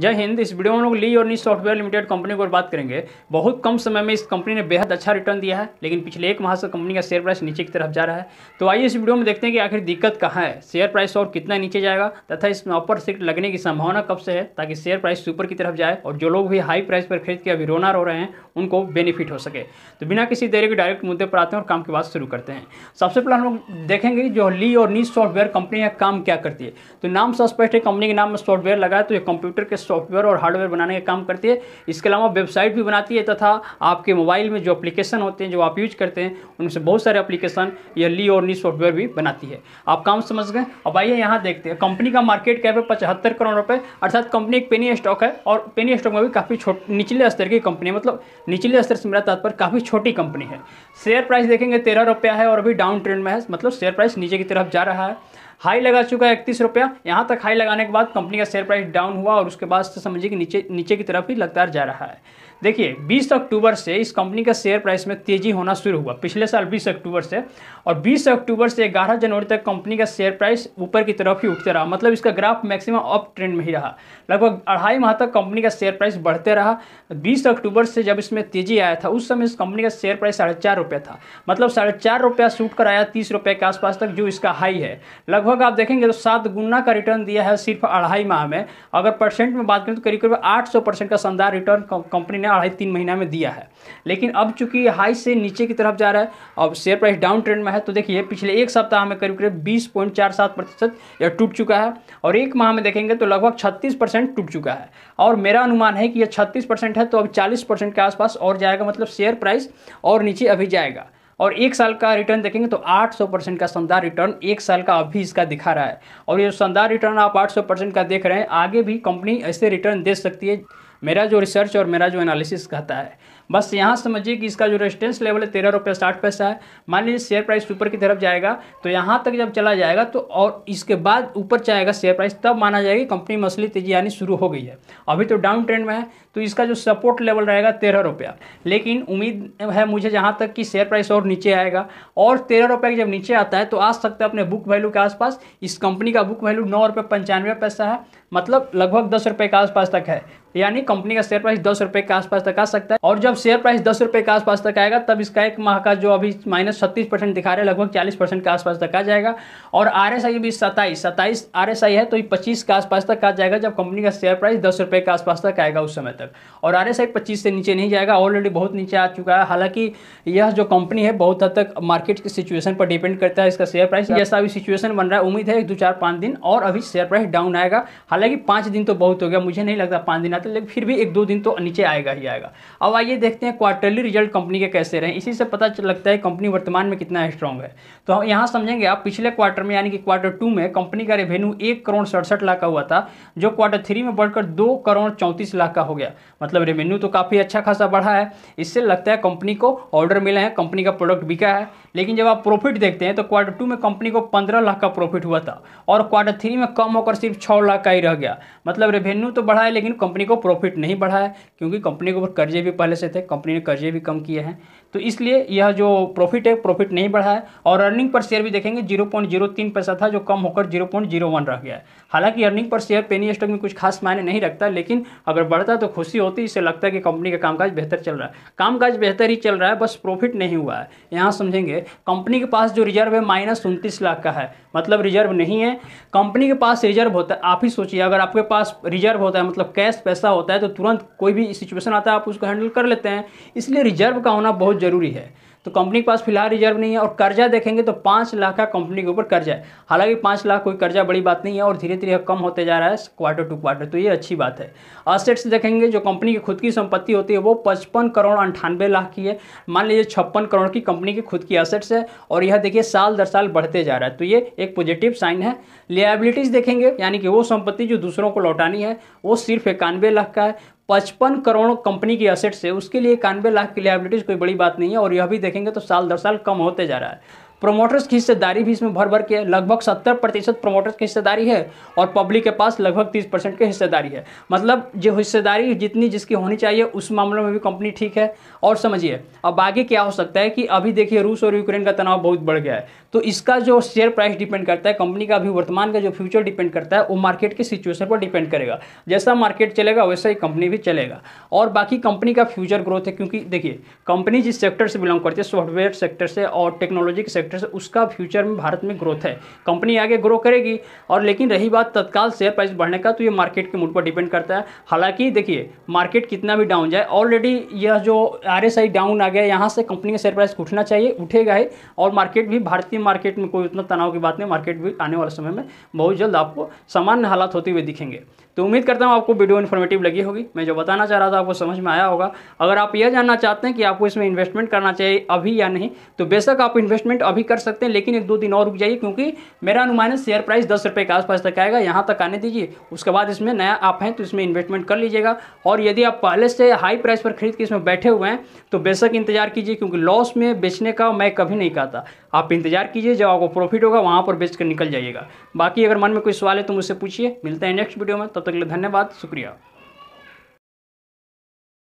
जय हिंद इस वीडियो में हम लोग ली और नी सॉफ्टवेयर लिमिटेड कंपनी को बात करेंगे बहुत कम समय में इस कंपनी ने बेहद अच्छा रिटर्न दिया है लेकिन पिछले एक माह से कंपनी का शेयर प्राइस नीचे की तरफ जा रहा है तो आइए इस वीडियो में देखते हैं कि आखिर दिक्कत कहाँ है शेयर प्राइस और कितना नीचे जाएगा तथा इसमें अपर सीट लगने की संभावना कब से है ताकि शेयर प्राइस सुपर की तरफ जाए और जो लोग भी हाई प्राइस पर खरीद के अभी रोना रो रहे हैं उनको बेनिफिट हो सके तो बिना किसी देरी के डायरेक्ट मुद्दे पर आते हैं और काम की बात शुरू करते हैं सबसे पहले हम लोग देखेंगे जो ली और नी सॉफ्टवेयर कंपनी का काम क्या करती है तो नाम से स्पष्ट है कंपनी के नाम में सॉफ्टवेयर लगा तो ये कंप्यूटर के सॉफ्टवेयर और हार्डवेयर बनाने का काम करती है इसके अलावा वेबसाइट भी बनाती है तथा आपके मोबाइल में जो एप्लीकेशन होते हैं जो आप यूज करते हैं उनमें से बहुत सारे एप्लीकेशन यह ली और नी सॉफ्टवेयर भी बनाती है आप काम समझ गए अब आइए यहाँ देखते हैं कंपनी का मार्केट कैप है पचहत्तर करोड़ रुपये अर्थात कंपनी एक पेनी स्टॉक है और पेनी स्टॉक में भी काफ़ी निचले स्तर की कंपनी मतलब निचले स्तर से मेरा तात्पर्य काफ़ी छोटी कंपनी है शेयर प्राइस देखेंगे तेरह रुपया है और अभी डाउन ट्रेंड में है मतलब शेयर प्राइस नीचे की तरफ जा रहा है हाई लगा चुका है इकतीस रुपया यहाँ तक हाई लगाने के बाद कंपनी का शेयर प्राइस डाउन हुआ और उसके बाद समझिए कि नीचे नीचे की तरफ ही लगातार जा रहा है देखिए 20 अक्टूबर से इस कंपनी का शेयर प्राइस में तेजी होना शुरू हुआ पिछले साल 20 अक्टूबर से और 20 अक्टूबर से 11 जनवरी तक कंपनी का शेयर प्राइस ऊपर की तरफ ही उठते रहा मतलब इसका ग्राफ मैक्सिमम अप ट्रेंड में ही रहा लगभग अढ़ाई माह तक कंपनी का शेयर प्राइस बढ़ते रहा 20 अक्टूबर से जब इसमें तेजी आया था उस समय इस कंपनी का शेयर प्राइस साढ़े चार रुपये था मतलब साढ़े चार रुपया सूट कर आया तीस रुपये के आसपास तक जो इसका हाई है लगभग लगभग आप देखेंगे तो सात गुना का रिटर्न दिया है सिर्फ अढ़ाई माह में अगर परसेंट में बात करें तो करीब करीब आठ सौ परसेंट का शानदार रिटर्न कंपनी ने अढ़ाई तीन महीना में दिया है लेकिन अब चूंकि हाई से नीचे की तरफ जा रहा है अब शेयर प्राइस डाउन ट्रेंड में है तो देखिए पिछले एक सप्ताह में करीब करीब बीस पॉइंट चार सात प्रतिशत यह टूट चुका है और एक माह में देखेंगे तो लगभग छत्तीस परसेंट टूट चुका है और मेरा अनुमान है कि यह छत्तीस परसेंट है तो अब चालीस परसेंट के आसपास और जाएगा मतलब शेयर प्राइस और नीचे अभी जाएगा और एक साल का रिटर्न देखेंगे तो 800 परसेंट का शानदार रिटर्न एक साल का अभी इसका दिखा रहा है और ये शानदार रिटर्न आप 800 परसेंट का देख रहे हैं आगे भी कंपनी ऐसे रिटर्न दे सकती है मेरा जो रिसर्च और मेरा जो एनालिसिस कहता है बस यहाँ समझिए कि इसका जो रेजिस्टेंस लेवल है तेरह रुपये साठ पैसा है मान लीजिए शेयर प्राइस ऊपर की तरफ जाएगा तो यहाँ तक जब चला जाएगा तो और इसके बाद ऊपर जाएगा शेयर प्राइस तब माना जाएगा कंपनी मसली तेजी आनी शुरू हो गई है अभी तो डाउन ट्रेंड में है तो इसका जो सपोर्ट लेवल रहेगा तेरह रुपया लेकिन उम्मीद है मुझे जहाँ तक कि शेयर प्राइस और नीचे आएगा और तेरह रुपये जब नीचे आता है तो आ सकता है अपने बुक वैल्यू के आसपास इस कंपनी का बुक वैल्यू नौ रुपये पंचानवे पैसा है मतलब लगभग दस रुपये के आसपास तक है यानी कंपनी का शेयर प्राइस दस रुपये के आसपास तक आ सकता है और जब शेयर प्राइस दस रुपये के आसपास तक आएगा तब इसका एक माह का जो अभी माइनस छत्तीस परसेंट दिखा रहे हैं लगभग चालीस परसेंट के आसपास तक आ जाएगा और आर एस आई भी सताईस सताईस आर एस आई है तो पच्चीस के आसपास तक आ जाएगा जब कंपनी का शेयर प्राइस दस रुपये के आसपास तक आएगा उस समय तक और आर एस आई पच्चीस से नीचे नहीं जाएगा ऑलरेडी बहुत नीचे आ चुका है हालांकि यह जो कंपनी है बहुत हद तक मार्केट की सिचुएशन पर डिपेंड करता है इसका शेयर प्राइस जैसा अभी सिचुएशन बन रहा है उम्मीद है एक दो चार पाँच दिन और अभी शेयर प्राइस डाउन आएगा हालांकि पाँच दिन तो बहुत हो गया मुझे नहीं लगता पाँच दिन आते लेकिन फिर भी एक दो दिन तो नीचे आएगा ही आएगा अब आइए देख देखते हैं क्वार्टरली रिजल्ट कंपनी के कैसे रहे इसी से पता लगता है कंपनी वर्तमान में कितना स्ट्रांग है तो हम यहाँ समझेंगे आप पिछले क्वार्टर में यानी कि क्वार्टर टू में कंपनी का रेवेन्यू एक करोड़ सड़सठ लाख का हुआ था जो क्वार्टर थ्री में बढ़कर दो करोड़ चौंतीस लाख का हो गया मतलब रेवेन्यू तो काफ़ी अच्छा खासा बढ़ा है इससे लगता है कंपनी को ऑर्डर मिला है कंपनी का प्रोडक्ट बिका है लेकिन जब आप प्रॉफिट देखते हैं तो क्वार्टर टू में कंपनी को पंद्रह लाख का प्रॉफिट हुआ था और क्वार्टर थ्री में कम होकर सिर्फ छः लाख का ही रह गया मतलब रेवेन्यू तो बढ़ा है लेकिन कंपनी को प्रॉफिट नहीं बढ़ा है क्योंकि कंपनी के ऊपर कर्जे भी पहले से थे कंपनी ने कर्जे भी कम किए हैं तो इसलिए यह जो प्रॉफिट है प्रॉफिट नहीं बढ़ा है और अर्निंग पर शेयर भी देखेंगे जीरो पॉइंट जीरो तीन पैसा था जो कम होकर जीरो पॉइंट जीरो वन रह गया है हालांकि earning per share penny stock में कुछ खास मायने नहीं रखता लेकिन अगर बढ़ता तो खुशी होती इससे लगता है कि कंपनी का कामकाज बेहतर चल रहा है कामकाज बेहतर ही चल रहा है बस प्रॉफिट नहीं हुआ है यहाँ समझेंगे कंपनी के पास जो रिजर्व है माइनस उनतीस लाख का है मतलब रिजर्व नहीं है कंपनी के पास रिजर्व होता है आप ही सोचिए अगर आपके पास रिजर्व होता है मतलब कैश पैसा होता है तो तुरंत कोई भी सिचुएशन आता है आप उसको हैंडल कर लेते हैं इसलिए रिजर्व का होना बहुत ज़रूरी है तो कंपनी के पास फिलहाल रिजर्व नहीं है और कर्जा देखेंगे तो पाँच लाख का कंपनी के ऊपर कर्जा है हालांकि पाँच लाख कोई कर्जा बड़ी बात नहीं है और धीरे धीरे कम होते जा रहा है क्वार्टर टू क्वार्टर तो ये अच्छी बात है असेट्स देखेंगे जो कंपनी की खुद की संपत्ति होती है वो पचपन करोड़ अंठानवे लाख की है मान लीजिए छप्पन करोड़ की कंपनी की खुद की असेट्स है और यह देखिए साल दर साल बढ़ते जा रहा है तो ये एक पॉजिटिव साइन है लियाबिलिटीज़ देखेंगे यानी कि वो संपत्ति जो दूसरों को लौटानी है वो सिर्फ इक्यानवे लाख का है पचपन करोड़ कंपनी की असेट्स है उसके लिए इक्यानवे लाख की लाइबिलिटीज कोई बड़ी बात नहीं है और यह भी देखेंगे तो साल दर साल कम होते जा रहा है प्रोमोटर्स की हिस्सेदारी भी इसमें भर भर के लगभग सत्तर प्रतिशत प्रोमोटर्स की हिस्सेदारी है और पब्लिक के पास लगभग तीस परसेंट की हिस्सेदारी है मतलब जो हिस्सेदारी जितनी जिसकी होनी चाहिए उस मामले में भी कंपनी ठीक है और समझिए अब आगे क्या हो सकता है कि अभी देखिए रूस और यूक्रेन का तनाव बहुत बढ़ गया है तो इसका जो शेयर प्राइस डिपेंड करता है कंपनी का अभी वर्तमान का जो फ्यूचर डिपेंड करता है वो मार्केट की सिचुएशन पर डिपेंड करेगा जैसा मार्केट चलेगा वैसा ही कंपनी भी चलेगा और बाकी कंपनी का फ्यूचर ग्रोथ है क्योंकि देखिए कंपनी जिस सेक्टर से बिलोंग करती है सॉफ्टवेयर सेक्टर से और टेक्नोलॉजी के सेक्टर सेक्टर से उसका फ्यूचर में भारत में ग्रोथ है कंपनी आगे ग्रो करेगी और लेकिन रही बात तत्काल शेयर प्राइस बढ़ने का तो ये मार्केट के मूड पर डिपेंड करता है हालांकि देखिए मार्केट कितना भी डाउन जाए ऑलरेडी यह जो आर डाउन आ गया यहाँ से कंपनी का शेयर प्राइस उठना चाहिए उठेगा ही और मार्केट भी भारतीय मार्केट में कोई उतना तनाव की बात नहीं मार्केट भी आने वाले समय में बहुत जल्द आपको सामान्य हालात होते हुए दिखेंगे तो उम्मीद करता हूँ आपको वीडियो इन्फॉर्मेटिव लगी होगी मैं जो बताना चाह रहा था आपको समझ में आया होगा अगर आप यह जानना चाहते हैं कि आपको इसमें इन्वेस्टमेंट करना चाहिए अभी या नहीं तो बेशक आप इन्वेस्टमेंट अभी भी कर सकते हैं लेकिन एक दो दिन और रुक जाइए क्योंकि मेरा अनुमान है शेयर प्राइस दस रुपये के आसपास तक आएगा यहाँ तक आने दीजिए उसके बाद इसमें नया आप हैं तो इसमें इन्वेस्टमेंट कर लीजिएगा और यदि आप पहले से हाई प्राइस पर खरीद के इसमें बैठे हुए हैं तो बेशक इंतजार कीजिए क्योंकि लॉस में बेचने का मैं कभी नहीं कहता आप इंतजार कीजिए जब आपको प्रॉफिट होगा वहाँ पर बेच कर निकल जाइएगा बाकी अगर मन में कोई सवाल है तो मुझसे पूछिए मिलता है नेक्स्ट वीडियो में तब तक के लिए धन्यवाद शुक्रिया